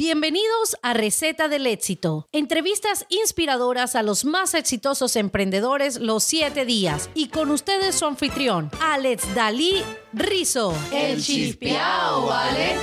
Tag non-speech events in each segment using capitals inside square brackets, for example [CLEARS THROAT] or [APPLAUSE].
Bienvenidos a Receta del Éxito. Entrevistas inspiradoras a los más exitosos emprendedores los siete días. Y con ustedes su anfitrión, Alex Dalí Rizo. El Chispiao, Alex.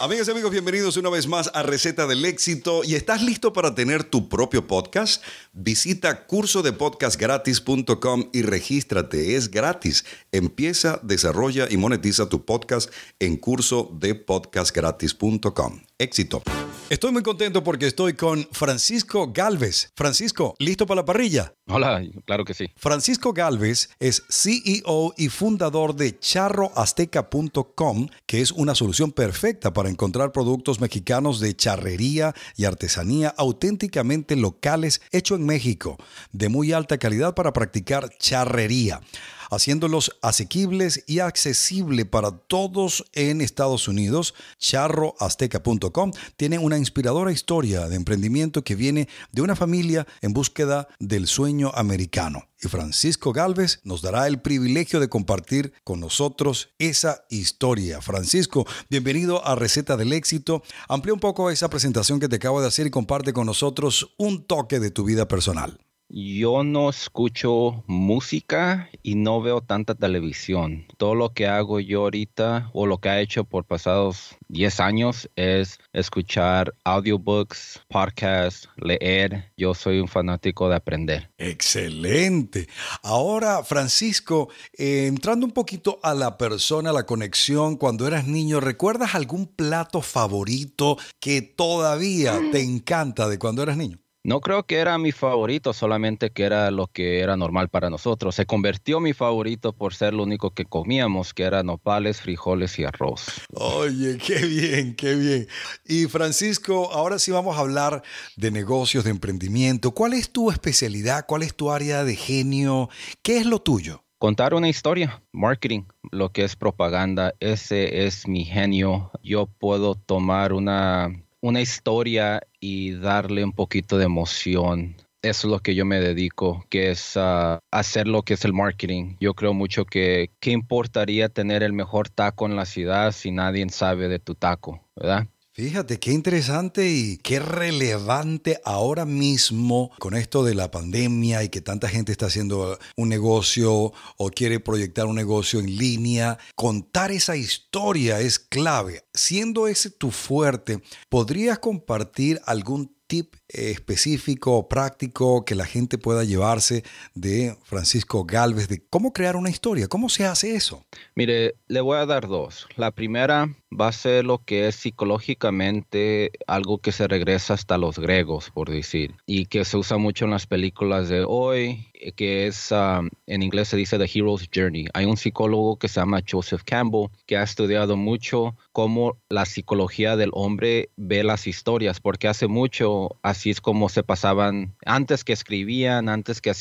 Amigas y amigos, bienvenidos una vez más a Receta del Éxito. ¿Y estás listo para tener tu propio podcast? Visita cursodepodcastgratis.com y regístrate. Es gratis. Empieza, desarrolla y monetiza tu podcast en cursodepodcastgratis.com. Éxito. Estoy muy contento porque estoy con Francisco Galvez. Francisco, ¿listo para la parrilla? Hola, claro que sí. Francisco Galvez es CEO y fundador de charroazteca.com, que es una solución perfecta para encontrar productos mexicanos de charrería y artesanía auténticamente locales hecho en México, de muy alta calidad para practicar charrería haciéndolos asequibles y accesibles para todos en Estados Unidos. charroazteca.com tiene una inspiradora historia de emprendimiento que viene de una familia en búsqueda del sueño americano. Y Francisco Galvez nos dará el privilegio de compartir con nosotros esa historia. Francisco, bienvenido a Receta del Éxito. Amplía un poco esa presentación que te acabo de hacer y comparte con nosotros un toque de tu vida personal. Yo no escucho música y no veo tanta televisión. Todo lo que hago yo ahorita o lo que he hecho por pasados 10 años es escuchar audiobooks, podcasts, leer. Yo soy un fanático de aprender. Excelente. Ahora, Francisco, eh, entrando un poquito a la persona, a la conexión, cuando eras niño, ¿recuerdas algún plato favorito que todavía te mm. encanta de cuando eras niño? No creo que era mi favorito, solamente que era lo que era normal para nosotros. Se convirtió mi favorito por ser lo único que comíamos, que eran nopales, frijoles y arroz. Oye, qué bien, qué bien. Y Francisco, ahora sí vamos a hablar de negocios, de emprendimiento. ¿Cuál es tu especialidad? ¿Cuál es tu área de genio? ¿Qué es lo tuyo? Contar una historia, marketing, lo que es propaganda, ese es mi genio. Yo puedo tomar una una historia y darle un poquito de emoción. Eso es lo que yo me dedico, que es ah, hacer lo que es el marketing. Yo creo mucho que qué importaría tener el mejor taco en la ciudad si nadie sabe de tu taco, ¿verdad? Fíjate qué interesante y qué relevante ahora mismo con esto de la pandemia y que tanta gente está haciendo un negocio o quiere proyectar un negocio en línea. Contar esa historia es clave. Siendo ese tu fuerte, ¿podrías compartir algún tip específico, práctico que la gente pueda llevarse de Francisco Galvez, de cómo crear una historia, cómo se hace eso. Mire, le voy a dar dos. La primera va a ser lo que es psicológicamente algo que se regresa hasta los griegos, por decir, y que se usa mucho en las películas de hoy, eh, que es, en inglés se dice The Hero's Journey. Hay un psicólogo que se llama Joseph Campbell, que ha estudiado mucho cómo la psicología del hombre ve las historias, porque hace mucho, así es como se pasaban, antes que escribían, antes que,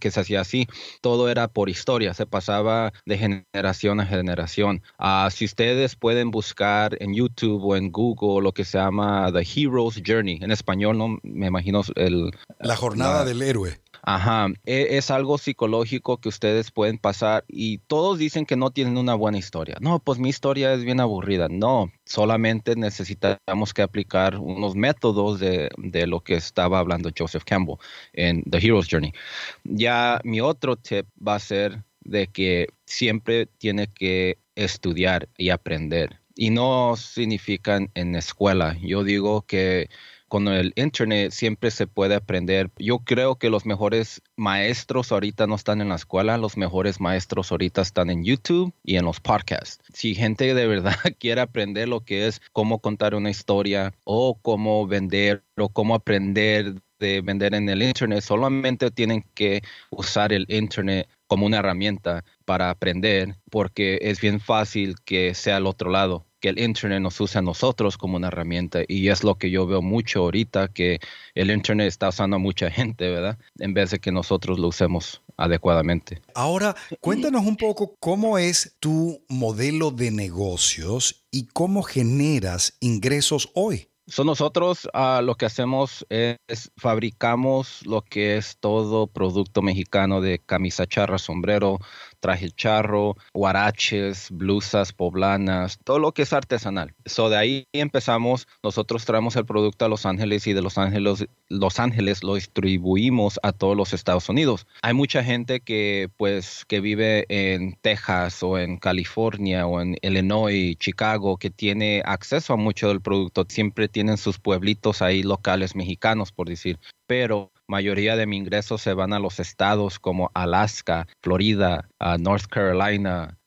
que se hacía así, todo era por historia, se pasaba de generación a generación. Ah, si ustedes pueden buscar en YouTube o en Google lo que se llama The Hero's Journey, en español no me imagino el... La jornada del héroe. Ajá, e, es, algo psicológico que ustedes pueden pasar y todos dicen que no tienen una buena historia. No, pues mi historia es bien aburrida. No, solamente necesitamos que aplicar unos métodos de, lo que estaba hablando Joseph Campbell en The Hero's Journey. Ya mi otro tip va a ser de que siempre tiene que estudiar y aprender. Y no significan en escuela. Yo digo que con el Internet siempre se puede aprender. Yo creo que los mejores maestros ahorita no están en la escuela, los mejores maestros ahorita están en YouTube y en los podcasts. Si gente de verdad [LAUGHS] quiere aprender lo que es cómo contar una historia o cómo vender o cómo aprender de vender en el Internet, solamente tienen que usar el Internet como una herramienta para aprender porque es bien fácil que sea al otro lado que el Internet nos use a nosotros como una herramienta y es lo que yo veo mucho ahorita, que el Internet está usando a mucha gente, ¿verdad? En vez de que nosotros lo usemos adecuadamente. Ahora, cuéntanos un poco cómo es tu modelo de negocios y cómo generas ingresos hoy. Son nosotros ah, lo que hacemos es, es, fabricamos lo que es todo producto mexicano de camisa, charra, sombrero, traje charro, huaraches, blusas poblanas, todo lo que es artesanal. So de ahí empezamos, nosotros traemos el producto a Los Ángeles y de Los Ángeles, Los Ángeles lo distribuimos a todos los Estados Unidos. Hay mucha gente que pues que vive en Texas o en California o en Illinois, Chicago, que tiene acceso a mucho del producto. Siempre tienen sus pueblitos ahí locales mexicanos, por decir. Pero mayoría de mi ingreso se van a los estados como Alaska, Florida, North Carolina,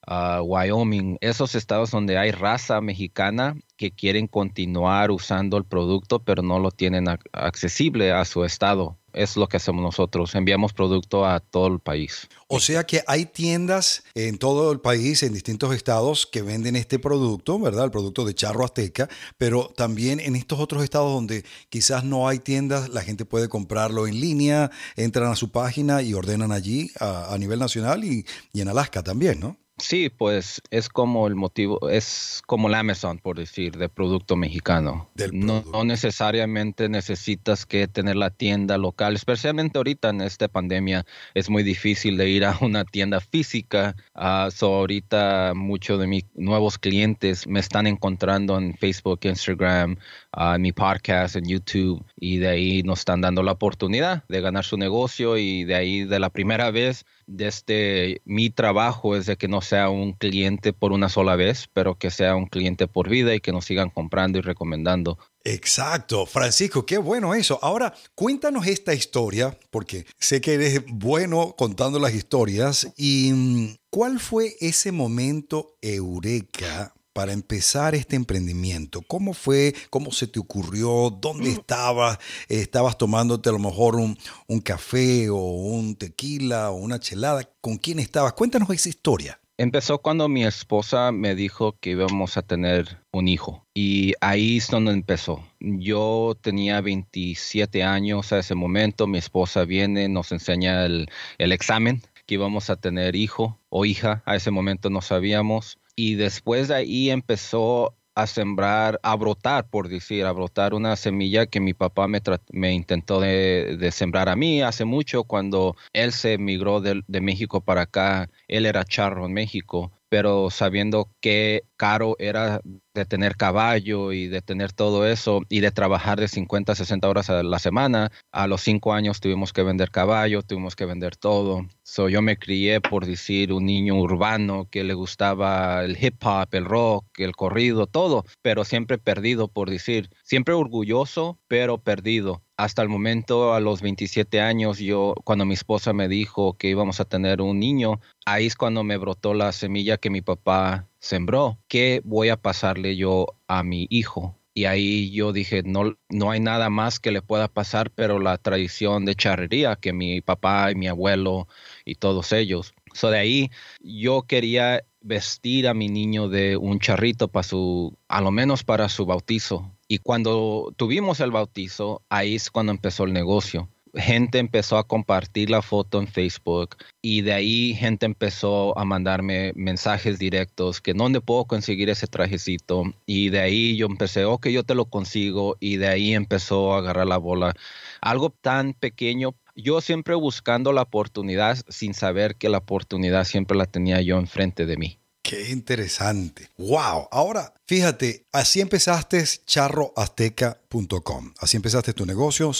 Wyoming, esos estados donde hay raza mexicana que quieren continuar usando el producto pero no lo tienen accesible a su estado es lo que hacemos nosotros, enviamos producto a todo el país. O sea que hay tiendas en todo el país, en distintos estados, que venden este producto, ¿verdad? El producto de charro azteca, pero también en estos otros estados donde quizás no hay tiendas, la gente puede comprarlo en línea, entran a su página y ordenan allí a, nivel nacional y en Alaska también, ¿no? Sí, pues es como el motivo, es como el Amazon, por decir, de producto mexicano. No, necesariamente necesitas que tener la tienda local, especialmente ahorita en esta pandemia es muy difícil de ir a una tienda física. Ah, ahorita muchos de mis nuevos clientes me están encontrando en Facebook, Instagram, ah, mi podcast, en YouTube, y de ahí nos están dando la oportunidad de ganar su negocio y de ahí de la primera vez desde este, mi trabajo es de que no sea un cliente por una sola vez, pero que sea un cliente por vida y que nos sigan comprando y recomendando. Exacto, Francisco, qué bueno eso. Ahora, cuéntanos esta historia, porque sé que eres bueno contando las historias, y mm, ¿cuál fue ese momento eureka para empezar este emprendimiento? ¿Cómo fue? ¿Cómo se te ocurrió? ¿Dónde mm. estabas? ¿Estabas tomándote a lo mejor un, un, café o un tequila o una chelada? ¿Con quién estabas? Cuéntanos esa historia. Empezó cuando mi esposa me dijo que íbamos a tener un hijo y ahí es donde empezó. Yo tenía 27 años a ese momento, mi esposa viene, nos enseña el, el examen que íbamos a tener hijo o hija, a ese momento no sabíamos. Y después de ahí empezó a sembrar, a brotar, por decir, a brotar una semilla que mi papá me, intentó de, sembrar a mí hace mucho cuando él se emigró de, de México para acá. Él era charro en México, pero sabiendo que caro era de tener caballo y de tener todo eso y de trabajar de 50 a 60 horas a la semana. A los cinco años tuvimos que vender caballo, tuvimos que vender todo. yo me crié, por decir, un niño urbano que le gustaba el hip hop, el rock, el corrido, todo, pero siempre perdido, por decir, siempre orgulloso, pero perdido hasta el momento, a los 27 años, yo, cuando mi esposa me dijo que íbamos a tener un niño, ahí es cuando me brotó la semilla que mi papá sembró, ¿qué voy a pasarle yo a mi hijo? Y ahí yo dije, no, no hay nada más que le pueda pasar, pero la tradición de charrería que mi papá y mi abuelo y todos ellos. So de ahí yo quería vestir a mi niño de un charrito para su, a lo menos para su bautizo. Y cuando tuvimos el bautizo, ahí es cuando empezó el negocio gente empezó a compartir la foto en Facebook y de ahí gente empezó a mandarme mensajes directos que no dónde puedo conseguir ese trajecito y de ahí yo empecé, ok, yo te lo consigo y de ahí empezó a agarrar la bola. Algo tan pequeño, yo siempre buscando la oportunidad sin saber que la oportunidad siempre la tenía yo enfrente de mí. Qué interesante. ¡Wow! Ahora, fíjate, así empezaste charroazteca.com. Así empezaste tu negocio.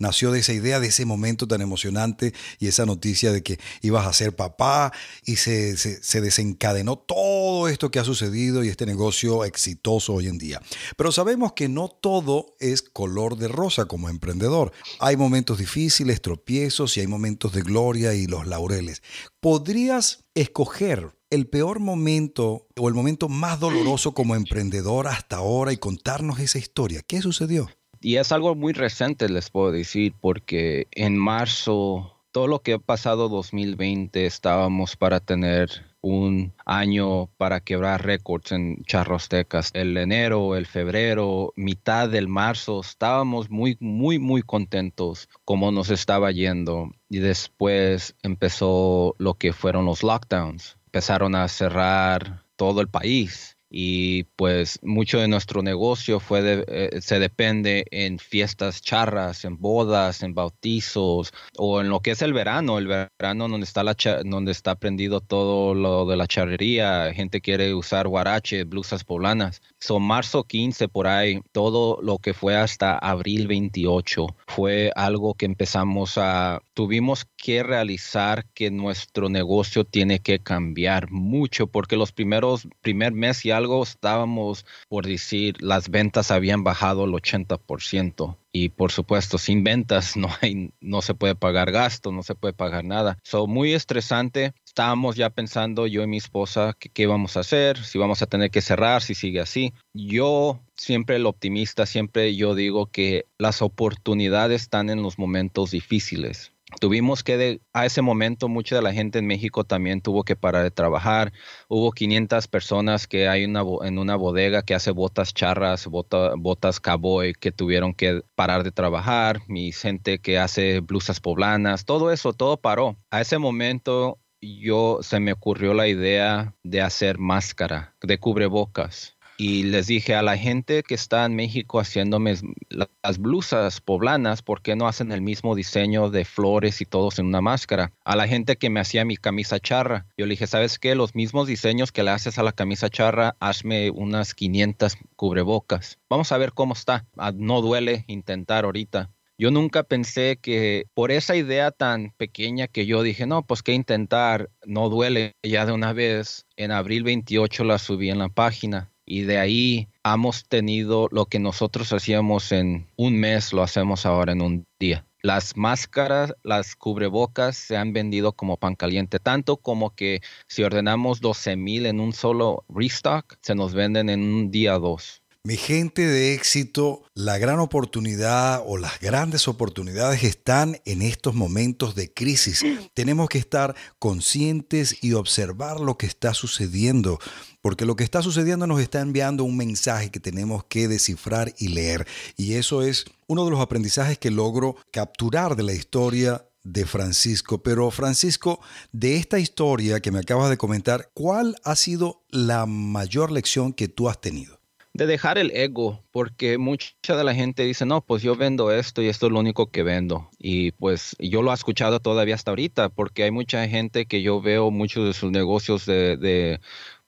nació de esa idea, de ese momento tan emocionante y esa noticia de que ibas a ser papá y se, se desencadenó todo esto que ha sucedido y este negocio exitoso hoy en día. Pero sabemos que no todo es color de rosa como emprendedor. Hay momentos difíciles, tropiezos y hay momentos de gloria y los laureles. ¿Podrías escoger el peor momento o el momento más doloroso como emprendedor hasta ahora y contarnos esa historia? ¿Qué sucedió? Y es algo muy reciente, les puedo decir, porque en marzo, todo lo que ha pasado 2020, estábamos para tener un año para quebrar récords en charrostecas. El enero, el febrero, mitad del marzo, estábamos muy, muy, muy contentos como nos estaba yendo. Y después empezó lo que fueron los lockdowns empezaron a cerrar todo el país y pues mucho de nuestro negocio fue eh, se depende en fiestas charras, en bodas, en bautizos o en lo que es el verano, el verano donde está la donde está prendido todo lo de la charrería, gente quiere usar guarache, blusas poblanas So, marzo 15 por ahí, todo lo que fue hasta abril 28 fue algo que empezamos a, tuvimos que realizar que nuestro negocio tiene que cambiar mucho porque los primeros, primer mes y algo estábamos, por decir, las ventas habían bajado el 80% y por supuesto sin ventas [LAUGHS] no hay no se puede pagar gasto no se puede pagar nada so muy estresante estábamos ya pensando yo y mi esposa que qué vamos a hacer si vamos a tener que cerrar si sigue así yo siempre el optimista siempre yo digo que las oportunidades están en los momentos difíciles tuvimos que, a ese momento, mucha de la gente en México también tuvo que parar de trabajar. Hubo 500 personas que hay una, en una bodega que hace botas charras, botas cowboy, que tuvieron que parar de trabajar. Mi gente que hace blusas poblanas, todo eso, todo paró. A ese momento yo se me ocurrió la idea de hacer máscara de cubrebocas y les dije a la gente que está en México haciéndome las blusas poblanas, ¿por qué no hacen el mismo diseño de flores y todos en una máscara? A la gente que me hacía mi camisa charra, yo le dije, ¿sabes qué? Los mismos diseños que le haces a la camisa charra, hazme unas 500 cubrebocas. Vamos a ver cómo está. Ah, no duele intentar ahorita. Yo nunca pensé que por esa idea tan pequeña que yo dije, no, pues qué intentar, no duele, ya de una vez, en abril 28 la subí en la página y de ahí hemos tenido lo que nosotros hacíamos en un mes, lo hacemos ahora en un día. Las máscaras, las cubrebocas se han vendido como pan caliente, tanto como que si ordenamos 12 mil en un solo restock, se nos venden en un día o dos. Mi gente de éxito, la gran oportunidad o las grandes oportunidades están en estos momentos de crisis. [CLEARS THROAT] Tenemos que estar conscientes y observar lo que está sucediendo, porque lo que está sucediendo nos está enviando un mensaje que tenemos que descifrar y leer. Y eso es uno de los aprendizajes que logro capturar de la historia de Francisco. Pero Francisco, de esta historia que me acabas de comentar, ¿cuál ha sido la mayor lección que tú has tenido? de dejar el ego, porque mucha de la gente dice, no, pues yo vendo esto y esto es lo único que vendo. Y pues yo lo he escuchado todavía hasta ahorita, porque hay mucha gente que yo veo muchos de sus negocios de, de,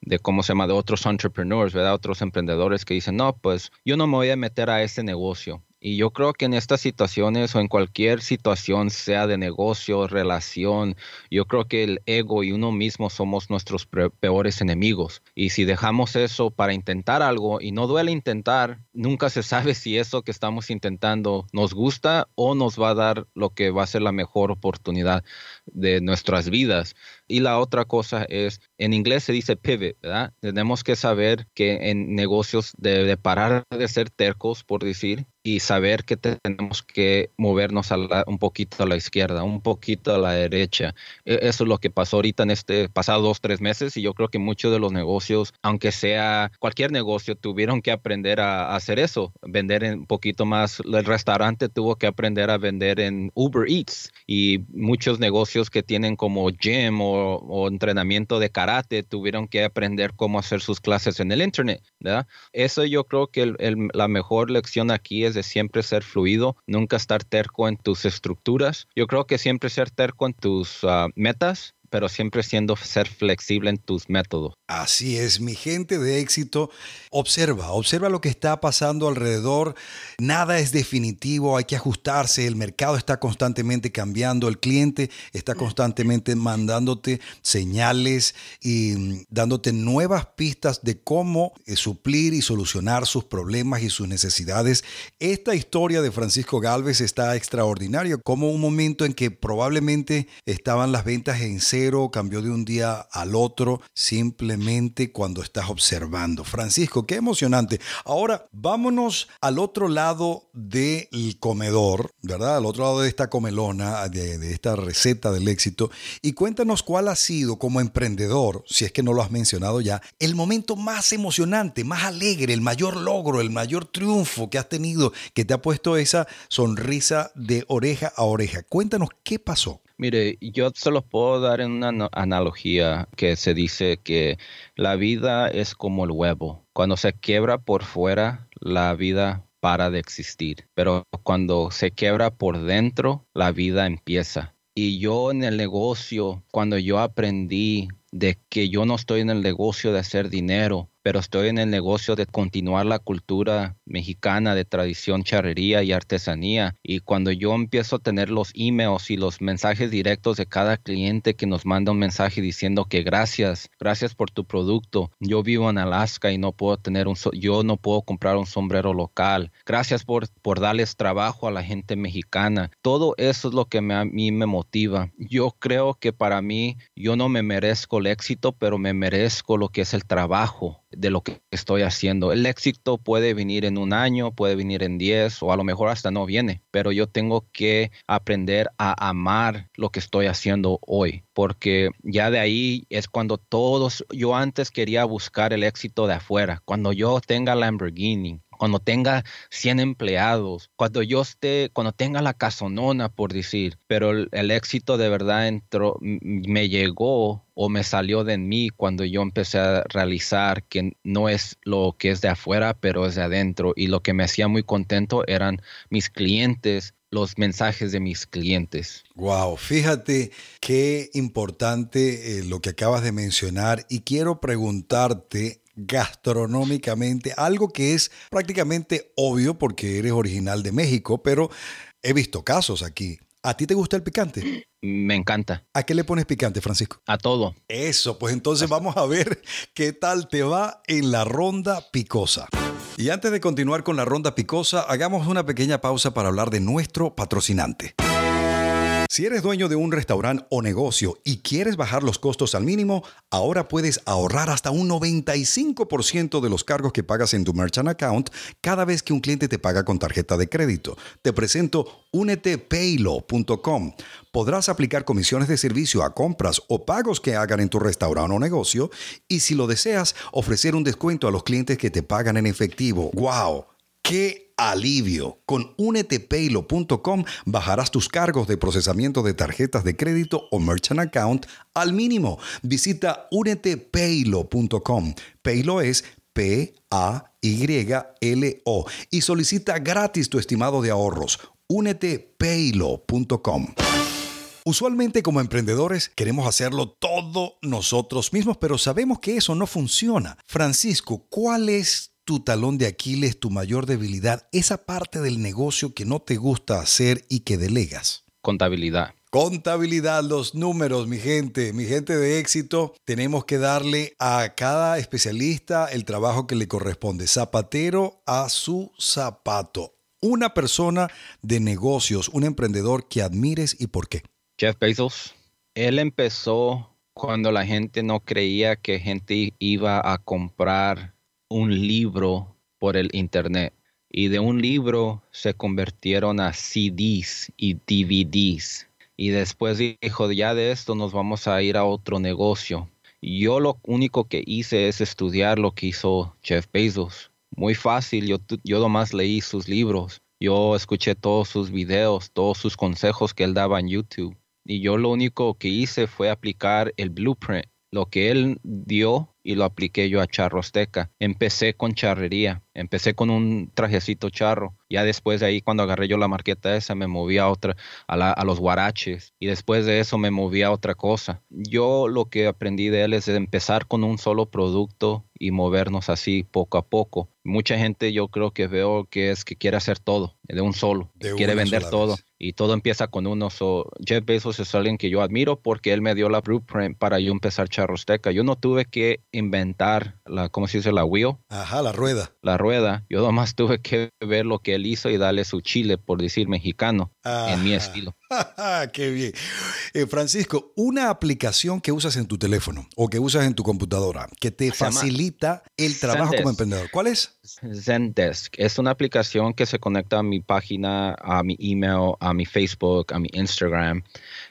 de cómo se llama, de otros entrepreneurs, ¿verdad? Otros emprendedores que dicen, no, pues yo no me voy a meter a ese negocio y yo creo que en estas situaciones o en cualquier situación, sea de negocio, relación, yo creo que el ego y uno mismo somos nuestros peores enemigos. Y si dejamos eso para intentar algo y no duele intentar, nunca se sabe si eso que estamos intentando nos gusta o nos va a dar lo que va a ser la mejor oportunidad de nuestras vidas. Y la otra cosa es, en inglés se dice pivot, ¿verdad? Tenemos que saber que en negocios de, parar de ser tercos, por decir, y saber que tenemos que movernos a un poquito a la izquierda, un poquito a la derecha. E, eso es lo que pasó ahorita en este pasado dos, tres meses y yo creo que muchos de los negocios, aunque sea cualquier negocio, tuvieron que aprender a, hacer eso, vender un poquito más. El restaurante tuvo que aprender a vender en Uber Eats y muchos negocios que tienen como gym o, entrenamiento de karate tuvieron que aprender cómo hacer sus clases en el internet. ¿verdad? Eso yo creo que la mejor lección aquí es de siempre ser fluido, nunca estar terco en tus estructuras. Yo creo que siempre ser terco en tus ah, metas pero siempre siendo ser flexible en tus métodos. Así es, mi gente de éxito, observa, observa lo que está pasando alrededor. Nada es definitivo, hay que ajustarse, el mercado está constantemente cambiando, el cliente está constantemente mandándote señales y mm, dándote nuevas pistas de cómo eh, suplir y solucionar sus problemas y sus necesidades. Esta historia de Francisco Galvez está extraordinaria, como un momento en que probablemente estaban las ventas en cero cambió de un día al otro, simplemente cuando estás observando. Francisco, qué emocionante. Ahora vámonos al otro lado del comedor, ¿verdad? Al otro lado de esta comelona, de esta receta del éxito, y cuéntanos cuál ha sido como emprendedor, si es que no lo has mencionado ya, el momento más emocionante, más alegre, el mayor logro, el mayor triunfo que has tenido, que te ha puesto esa sonrisa de oreja a oreja. Cuéntanos qué pasó. Mire, yo se los puedo dar en una analogía que se dice que la vida es como el huevo. Cuando se quiebra por fuera, la vida para de existir, pero cuando se quiebra por dentro, la vida empieza. Y yo en el negocio, cuando yo aprendí de que yo no estoy en el negocio de hacer dinero, pero estoy en el negocio de continuar la cultura mexicana de tradición, charrería y artesanía. Y cuando yo empiezo a tener los emails y los mensajes directos de cada cliente que nos manda un mensaje diciendo que gracias, gracias por tu producto. Yo vivo en Alaska y no puedo tener un, yo no puedo comprar un sombrero local. Gracias por, darles trabajo a la gente mexicana. Todo eso es lo que a mí me motiva. Yo creo que para mí, yo no me merezco el éxito, pero me merezco lo que es el trabajo de lo que estoy haciendo. El éxito puede venir en un año, puede venir en diez o a lo mejor hasta no viene, pero yo tengo que aprender a amar lo que estoy haciendo hoy, porque ya de ahí es cuando todos, yo antes quería buscar el éxito de afuera, cuando yo tenga Lamborghini, cuando tenga 100 empleados, cuando yo esté, cuando tenga la casonona, por decir, pero el, éxito de verdad entró, me llegó o me salió de mí cuando yo empecé a realizar que no es lo que es de afuera, pero es de adentro. Y lo que me hacía muy contento eran mis clientes, los mensajes de mis clientes. Wow, fíjate qué importante eh, lo que acabas de mencionar y quiero preguntarte gastronómicamente, algo que es prácticamente obvio porque eres original de México, pero he visto casos aquí. ¿A ti te gusta el picante? Me encanta. ¿A qué le pones picante, Francisco? A todo. Eso, pues entonces vamos a ver qué tal te va en la ronda picosa. Y antes de continuar con la ronda picosa, hagamos una pequeña pausa para hablar de nuestro patrocinante. Si eres dueño de un restaurante o negocio y quieres bajar los costos al mínimo, ahora puedes ahorrar hasta un 95% de los cargos que pagas en tu merchant account cada vez que un cliente te paga con tarjeta de crédito. Te presento unetepaylo.com. Podrás aplicar comisiones de servicio a compras o pagos que hagan en tu restaurante o negocio y si lo deseas, ofrecer un descuento a los clientes que te pagan en efectivo. ¡Wow! ¡Qué alivio. Con unetepaylo.com bajarás tus cargos de procesamiento de tarjetas de crédito o merchant account al mínimo. Visita unetepaylo.com. Paylo es P A Y L O y solicita gratis tu estimado de ahorros. unetepaylo.com. Usualmente como emprendedores queremos hacerlo todo nosotros mismos, pero sabemos que eso no funciona. Francisco, ¿cuál es tu talón de Aquiles, tu mayor debilidad, esa parte del negocio que no te gusta hacer y que delegas? Contabilidad. Contabilidad, los números, mi gente, mi gente de éxito, tenemos que darle a cada especialista el trabajo que le corresponde, zapatero a su zapato. Una persona de negocios, un emprendedor que admires y por qué. Jeff Bezos, él empezó cuando la gente no creía que gente iba a comprar un libro por el Internet. Y de un libro se convirtieron a CDs y DVDs. Y después dijo, ya de esto nos vamos a ir a otro negocio. Yo lo único que hice es estudiar lo que hizo Jeff Bezos. Muy fácil, yo, yo nomás leí sus libros. Yo escuché todos sus videos, todos sus consejos que él daba en YouTube. Y yo lo único que hice fue aplicar el blueprint. Lo que él dio, y lo apliqué yo a charrosteca. Empecé con charrería, empecé con un trajecito charro. Ya después de ahí, cuando agarré yo la marqueta esa, me moví a otra, a, los guaraches. Y después de eso me moví a otra cosa. Yo lo que aprendí de él es empezar con un solo producto y movernos así poco a poco. Mucha gente yo creo que veo que es que quiere hacer todo de un solo, quiere vender todo y todo empieza con uno. Jeff Bezos es alguien que yo admiro porque él me dio la blueprint para yo empezar Charrosteca. Yo no tuve que inventar la, ¿cómo se dice? La wheel. Ajá, la rueda. La rueda. Yo nomás tuve que ver lo que él hizo y darle su chile, por decir mexicano, en mi estilo. [LAUGHS] Qué bien. Eh, Francisco, una aplicación que usas en tu teléfono o que usas en tu computadora que te facilita el trabajo como emprendedor. ¿Cuál es? Zendesk es una aplicación que se conecta a mi página, a mi email, a mi Facebook, a mi Instagram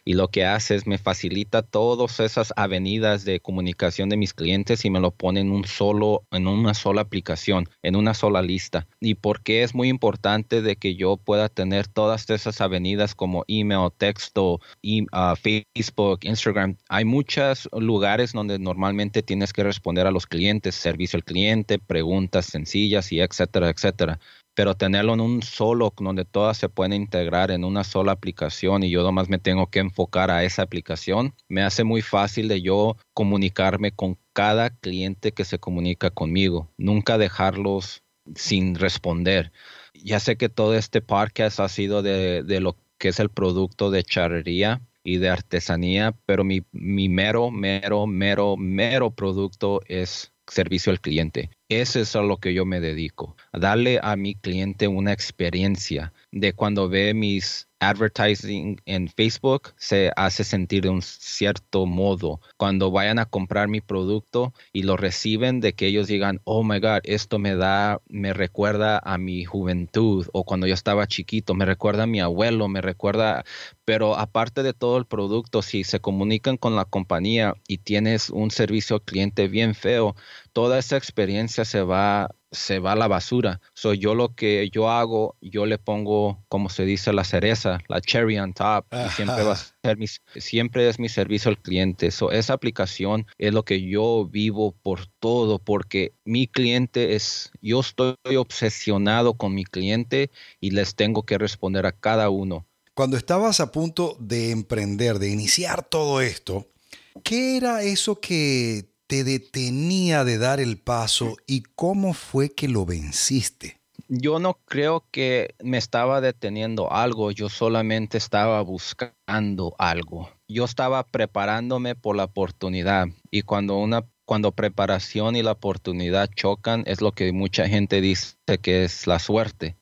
y lo que hace es me facilita todas esas avenidas de comunicación de mis clientes y me lo pone en un solo, en una sola aplicación, en una sola lista. Y por qué es muy importante de que yo pueda tener todas esas avenidas como email o texto, y, ah, Facebook, Instagram. Hay muchos lugares donde normalmente tienes que responder a los clientes, servicio al cliente, preguntas sencillas y etcétera, etcétera. Pero tenerlo en un solo, donde todas se pueden integrar en una sola aplicación y yo nomás me tengo que enfocar a esa aplicación, me hace muy fácil de yo comunicarme con cada cliente que se comunica conmigo. Nunca dejarlos sin responder ya sé que todo este podcast ha sido de, de, que que es el producto de charrería y de artesanía, pero mi, mi mero, mero, mero, mero producto es servicio al cliente. Eso es a lo que yo me dedico, darle a mi cliente una experiencia de cuando ve mis advertising en Facebook se hace sentir de un cierto modo. Cuando vayan a comprar mi producto y lo reciben, de que ellos digan, oh my God, esto me da, me recuerda a mi juventud o cuando yo estaba chiquito, me recuerda a mi abuelo, me recuerda, pero aparte de todo el producto, si se comunican con la compañía y tienes un servicio al cliente bien feo, toda esa experiencia se va se va a la basura. Soy yo lo que yo hago, yo le pongo, como se dice, la cereza, la cherry on top. siempre, siempre es mi servicio al cliente. esa aplicación es lo que yo vivo por todo, porque mi cliente es, yo estoy obsesionado con mi cliente y les tengo que responder a cada uno. Cuando estabas a punto de emprender, de iniciar todo esto, ¿qué era eso que te detenía de dar el paso y cómo fue que lo venciste? Yo no creo que me estaba deteniendo algo, yo solamente estaba buscando algo. Yo estaba preparándome por la oportunidad y cuando una cuando preparación y la oportunidad chocan es lo que mucha gente dice que es la suerte.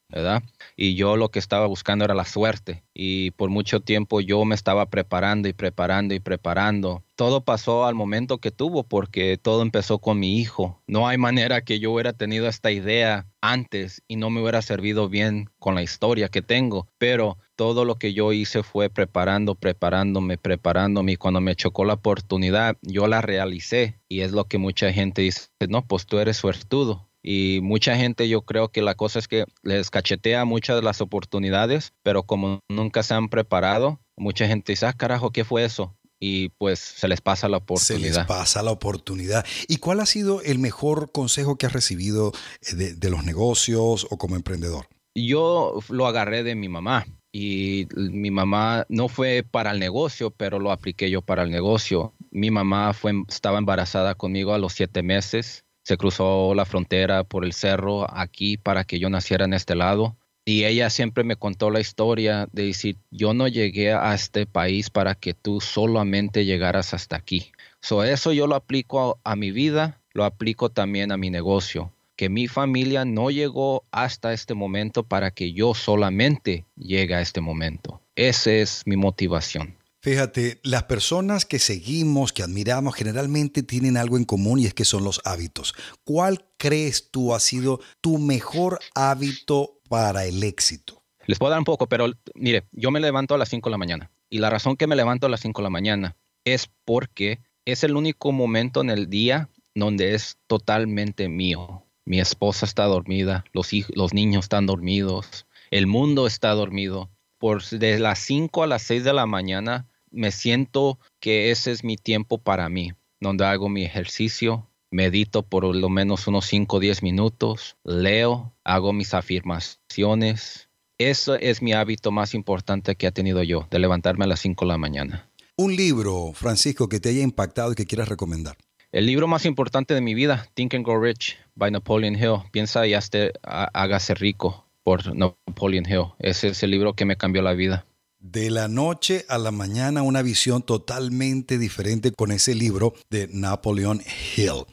Y yo lo que estaba buscando era la suerte y por mucho tiempo yo me estaba preparando y preparando y preparando. Todo pasó al momento que tuvo porque todo empezó con mi hijo. No hay manera que yo hubiera tenido esta idea antes y no me hubiera servido bien con la historia que tengo, pero todo lo que yo hice fue preparando, preparándome, preparándome. Y cuando me chocó la oportunidad, yo la realicé. Y es lo que mucha gente dice, no, pues tú eres suertudo y mucha gente yo creo que la cosa es que les cachetea muchas de las oportunidades, pero como nunca se han preparado, mucha gente dice, ah, carajo, ¿qué fue eso? y pues se les pasa la oportunidad. Se les pasa la oportunidad. ¿Y cuál ha sido el mejor consejo que has recibido eh, de, los negocios o como emprendedor? Yo lo agarré de mi mamá y mi mamá no fue para el negocio, pero lo apliqué yo para el negocio. Mi mamá fue, estaba embarazada conmigo a los siete meses se cruzó la frontera por el cerro aquí para que yo naciera en este lado. Y ella siempre me contó la historia de decir, yo no llegué a este país para que tú solamente llegaras hasta aquí. So, eso yo lo aplico a, a mi vida, lo aplico también a mi negocio, que mi familia no llegó hasta este momento para que yo solamente llegue a este momento. Esa es mi motivación. Fíjate, las personas que seguimos, que admiramos, generalmente tienen algo en común y es que son los hábitos. ¿Cuál crees tú ha sido tu mejor hábito para el éxito? Les puedo dar un poco, pero mire, yo me levanto a las 5 de la mañana y la razón que me levanto a las 5 de la mañana es porque es el único momento en el día donde es totalmente mío. Mi esposa está dormida, los, los niños están dormidos, el mundo está dormido. Por de las 5 a las 6 de la mañana me siento que ese es mi tiempo para mí, donde hago mi ejercicio, medito por lo menos unos 5 o 10 minutos, leo, hago mis afirmaciones. Ese es mi hábito más importante que ha tenido yo, de levantarme a las 5 de la mañana. Un libro, Francisco, que te haya impactado y que quieras recomendar. El libro más importante de mi vida, Think and Grow Rich, by Napoleon Hill. Piensa y hazte, hágase rico por Napoleon Hill. Ese es el libro que me cambió la vida de la noche a la mañana una visión totalmente diferente con ese libro de Napoleon Hill.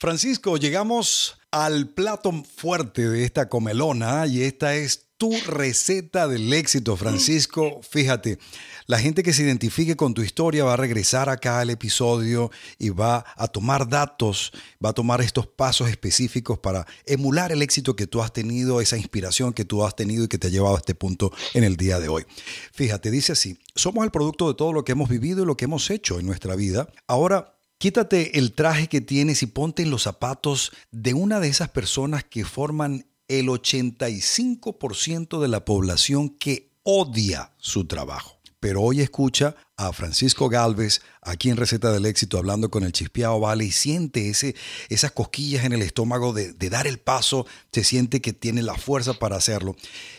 Francisco, llegamos al plato fuerte de esta comelona y esta es tu receta del éxito, Francisco. Fíjate, la gente que se identifique con tu historia va a regresar acá al episodio y va a tomar datos, va a tomar estos pasos específicos para emular el éxito que tú has tenido, esa inspiración que tú has tenido y que te ha llevado a este punto en el día de hoy. Fíjate, dice así, somos el producto de todo lo que hemos vivido y lo que hemos hecho en nuestra vida. Ahora Quítate el traje que tienes y ponte los zapatos de una de esas personas que forman el 85% de la población que odia su trabajo. Pero hoy escucha a Francisco Galvez aquí en Receta del Éxito hablando con el Chispeado Vale y siente ese, esas cosquillas en el estómago de, de dar el paso, se siente que tiene la fuerza para hacerlo.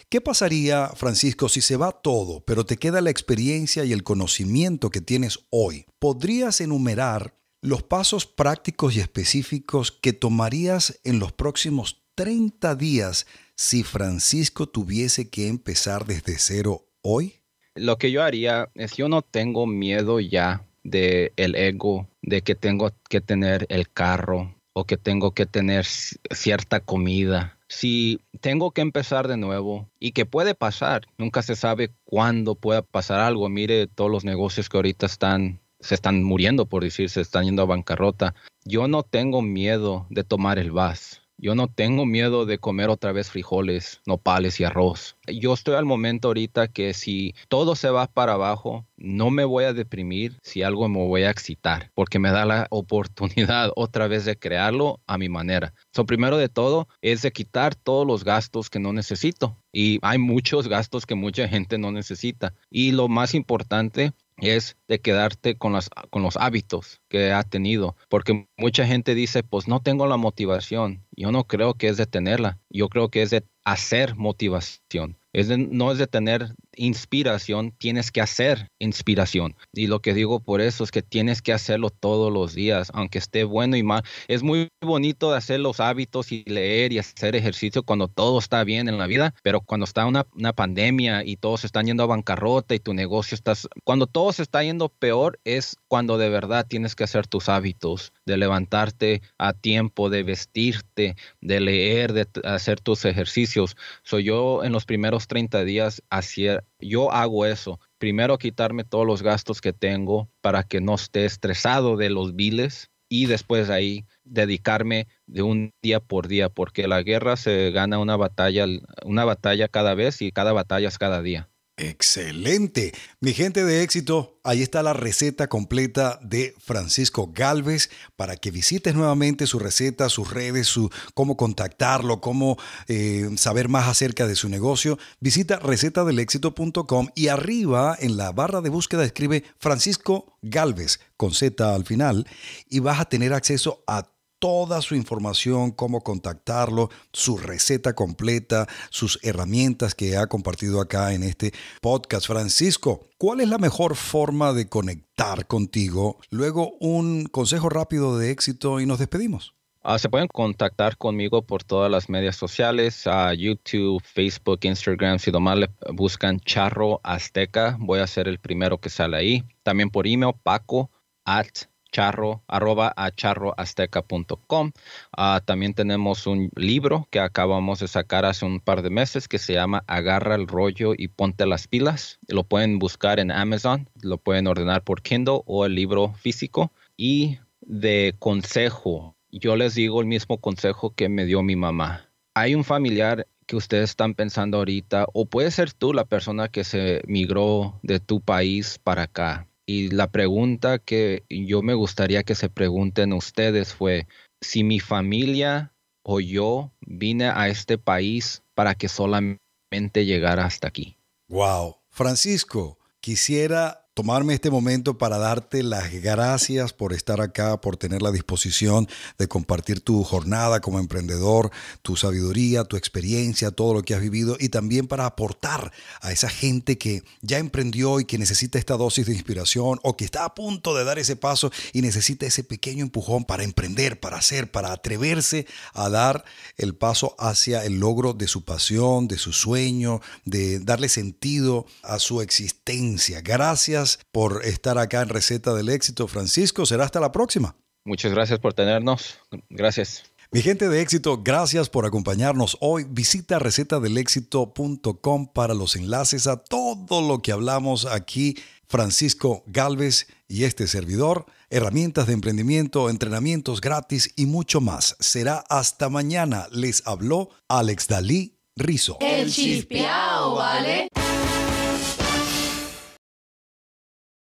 ¿Qué pasaría, Francisco, si se va todo, pero te queda la experiencia y el conocimiento que tienes hoy? ¿Podrías enumerar los pasos prácticos y específicos que tomarías en los próximos 30 días si Francisco tuviese que empezar desde cero hoy? Lo que yo haría es yo no tengo miedo ya de el ego, de que tengo que tener el carro o que tengo que tener cierta comida. Si tengo que empezar de nuevo y que puede pasar, nunca se sabe cuándo pueda pasar algo. Mire todos los negocios que ahorita están se están muriendo por decir, se están yendo a bancarrota. Yo no tengo miedo de tomar el VAS yo no tengo miedo de comer otra vez frijoles, nopales y arroz. Yo estoy al momento ahorita que si todo se va para abajo, no me voy a deprimir, si algo me voy a excitar, porque me da la oportunidad [LAUGHS] otra vez de crearlo a mi manera. So, primero de todo es de quitar todos los gastos que no necesito. Y hay muchos gastos que mucha gente no necesita. Y lo más importante es de quedarte con, las, con los hábitos que ha tenido, porque mucha gente dice, pues no tengo la motivación. Yo no creo que es de tenerla, yo creo que es de hacer motivación. Es no es de tener inspiración, tienes que hacer inspiración. Y lo que digo por eso es que tienes que hacerlo todos los días, aunque esté bueno y mal. Es muy bonito hacer los hábitos y leer y hacer ejercicio cuando todo está bien en la vida, pero cuando está una, pandemia y todos están yendo a bancarrota y tu negocio estás, cuando todo se está yendo peor es cuando de verdad tienes que hacer tus hábitos, de levantarte a tiempo, de vestirte, de leer, de hacer tus ejercicios. Soy yo en los primeros 30 días hacía yo hago eso. Primero quitarme todos los gastos que tengo para que no esté estresado de los viles y después ahí dedicarme de un día por día, porque la guerra se gana una batalla, una batalla cada vez y cada batalla es cada día. Excelente. Mi gente de éxito, ahí está la receta completa de Francisco Galvez para que visites nuevamente su receta, sus redes, su, cómo contactarlo, cómo eh, saber más acerca de su negocio. Visita recetadelexito.com y arriba en la barra de búsqueda escribe Francisco Galvez con Z al final y vas a tener acceso a toda su información, cómo contactarlo, su receta completa, sus herramientas que ha compartido acá en este podcast. Francisco, ¿cuál es la mejor forma de conectar contigo? Luego un consejo rápido de éxito y nos despedimos. Ah, se pueden contactar conmigo por todas las medias sociales, YouTube, Facebook, Instagram, si nomás le buscan Charro Azteca, voy a ser el primero que sale ahí. También por email, paco at charro, arroba a charroazteca.com. Ah, también tenemos un libro que acabamos de sacar hace un par de meses que se llama Agarra el rollo y ponte las pilas. Lo pueden buscar en Amazon, lo pueden ordenar por Kindle o el libro físico. Y de consejo, yo les digo el mismo consejo que me dio mi mamá. Hay un familiar que ustedes están pensando ahorita, o puede ser tú la persona que se migró de tu país para acá y la pregunta que yo me gustaría que se pregunten ustedes fue, si mi familia o yo vine a este país para que solamente llegara hasta aquí. Wow. Francisco, quisiera tomarme este momento para darte las gracias por estar acá, por tener la disposición de compartir tu jornada como emprendedor, tu sabiduría, tu experiencia, todo lo que has vivido y también para aportar a esa gente que ya emprendió y que necesita esta dosis de inspiración o que está a punto de dar ese paso y necesita ese pequeño empujón para emprender, para hacer, para atreverse a dar el paso hacia el logro de su pasión, de su sueño, de darle sentido a su existencia. Gracias por estar acá en Receta del Éxito, Francisco. Será hasta la próxima. Muchas gracias por tenernos. Gracias. Mi gente de éxito, gracias por acompañarnos hoy. Visita recetadelexito.com para los enlaces a todo lo que hablamos aquí. Francisco Galvez y este servidor, herramientas de emprendimiento, entrenamientos gratis y mucho más. Será hasta mañana. Les habló Alex Dalí Rizo. El chispeado, ¿vale?